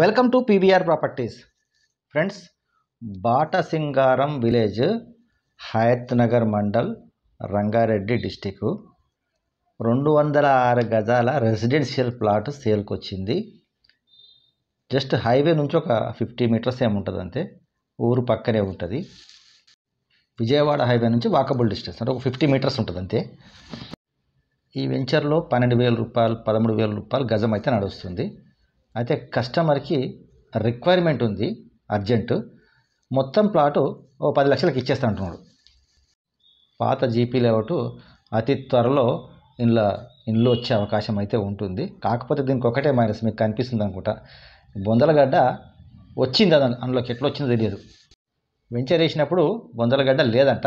welcome to PVR properties friends Batasingaram village Hayath Nagar mandal Rangareddy district రెండు వందల ఆరు గజాల రెసిడెన్షియల్ ప్లాట్ సేల్కి వచ్చింది జస్ట్ హైవే నుంచి ఒక ఫిఫ్టీ మీటర్స్ ఏముంటుంది ఉంటుంది అంతే ఊరు పక్కనే ఉంటుంది విజయవాడ హైవే నుంచి వాకబుల్ డిస్టెన్స్ అంటే ఒక ఫిఫ్టీ మీటర్స్ ఉంటుంది అంతే ఈ వెంచర్లో పన్నెండు వేల రూపాయలు పదమూడు వేల రూపాయలు గజం అయితే నడుస్తుంది అయితే కస్టమర్కి రిక్వైర్మెంట్ ఉంది అర్జెంటు మొత్తం ప్లాటు ఓ పది లక్షలకు ఇచ్చేస్తా అంటున్నాడు పాత జీపీ లేఅవుట్ అతి త్వరలో ఇందులో ఇల్లు వచ్చే అవకాశం అయితే ఉంటుంది కాకపోతే దీనికి ఒకటే మైనస్ మీకు కనిపిస్తుంది అనుకుంటా బొందలగడ్డ వచ్చింది అది అందులోకి ఎట్లా వచ్చిందో తెలియదు వెంచర్ వేసినప్పుడు బొందలగడ్డ లేదంట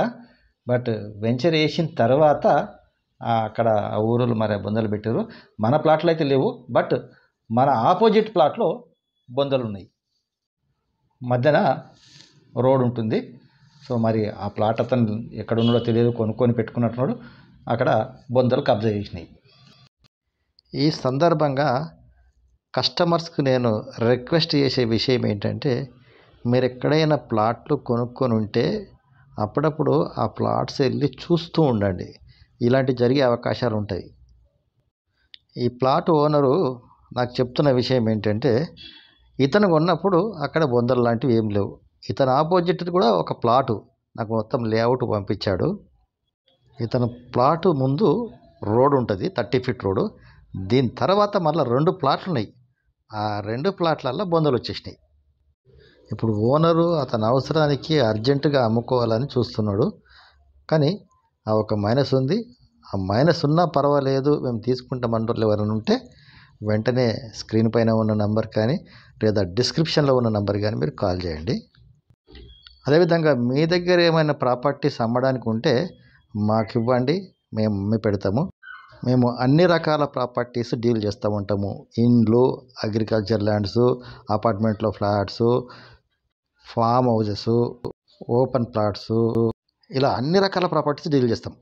బట్ వెంచర్ వేసిన తర్వాత అక్కడ ఊరులు మరి బొందలు పెట్టారు మన ప్లాట్లు అయితే లేవు బట్ మన ఆపోజిట్ ప్లాట్లో బొందలు ఉన్నాయి మధ్యన రోడ్ ఉంటుంది సో మరి ఆ ప్లాట్ అతను ఎక్కడున్నాడో తెలియదు కొనుక్కొని పెట్టుకున్నట్టున్నాడు అక్కడ బొందలు కబ్జా చేసినాయి ఈ సందర్భంగా కస్టమర్స్కి నేను రిక్వెస్ట్ చేసే విషయం ఏంటంటే మీరు ఎక్కడైనా ప్లాట్లు కొనుక్కొని ఉంటే అప్పుడప్పుడు ఆ ప్లాట్స్ వెళ్ళి చూస్తూ ఉండండి ఇలాంటి జరిగే అవకాశాలు ఉంటాయి ఈ ప్లాట్ ఓనరు నాకు చెప్తున్న విషయం ఏంటంటే ఇతను కొన్నప్పుడు అక్కడ బొందలు లాంటివి ఏం లేవు ఇతను ఆపోజిట్ కూడా ఒక ప్లాటు నాకు మొత్తం లేఅవుట్ పంపించాడు ఇతను ప్లాటు ముందు రోడ్ ఉంటుంది థర్టీ ఫీట్ రోడ్ దీని తర్వాత మళ్ళీ రెండు ప్లాట్లు ఉన్నాయి ఆ రెండు ప్లాట్లల్లో బొందలు వచ్చేసినాయి ఇప్పుడు ఓనరు అతని అవసరానికి అర్జెంటుగా అమ్ముకోవాలని చూస్తున్నాడు కానీ ఆ ఒక మైనస్ ఉంది ఆ మైనస్ ఉన్నా పర్వాలేదు మేము తీసుకుంటాం అంటూ ఎవరైనా ఉంటే వెంటనే స్క్రీన్ పైన ఉన్న నంబర్ కానీ లేదా డిస్క్రిప్షన్లో ఉన్న నంబర్ కానీ మీరు కాల్ చేయండి అదేవిధంగా మీ దగ్గర ఏమైనా ప్రాపర్టీస్ అమ్మడానికి ఉంటే మాకు ఇవ్వండి మేము అమ్మి పెడతాము మేము అన్ని రకాల ప్రాపర్టీస్ డీల్ చేస్తూ ఉంటాము ఇండ్లు అగ్రికల్చర్ ల్యాండ్స్ అపార్ట్మెంట్లో flats farm houses open plots ఇలా అన్ని రకాల ప్రాపర్టీస్ డీల్ చేస్తాం